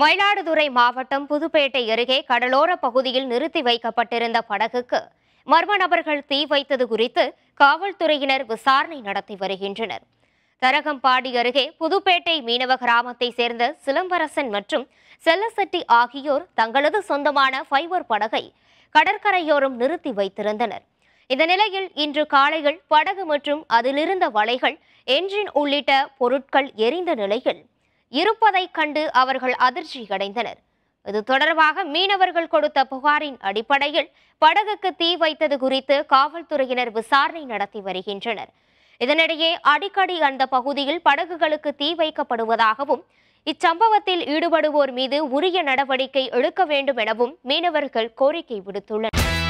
மயிலாடுதுறை மாவட்டம் புதுப்பேட்டை அருகே கடலோர பகுதியில் நிறுத்தி வைக்கப்பட்டிருந்த படகுக்கு மர்ம நபர்கள் தீ வைத்தது குறித்து காவல்துறையினர் விசாரணை நடத்தி வருகின்றனர் தரகம்பாடி அருகே புதுப்பேட்டை மீனவ கிராமத்தை சேர்ந்த சிலம்பரசன் மற்றும் செல்லசெட்டி ஆகியோர் தங்களது சொந்தமான ஃபைபர் படகை கடற்கரையோரம் நிறுத்தி வைத்திருந்தனர் இந்த நிலையில் இன்று காலையில் படகு மற்றும் அதிலிருந்த வலைகள் என்ஜின் உள்ளிட்ட பொருட்கள் எரிந்த நிலையில் இருப்பதைக் கண்டு அவர்கள் அதிர்ச்சியடைந்தனர் இது தொடர்பாக மீனவர்கள் கொடுத்த புகாரின் அடிப்படையில் படகுக்கு தீ வைத்தது குறித்து காவல்துறையினர் விசாரணை நடத்தி வருகின்றனர் இதனிடையே அடிக்கடி அந்த பகுதியில் படகுகளுக்கு தீ வைக்கப்படுவதாகவும் இச்சம்பவத்தில் ஈடுபடுவோர் மீது உரிய நடவடிக்கை எடுக்க வேண்டும் எனவும் மீனவர்கள் கோரிக்கை விடுத்துள்ளனர்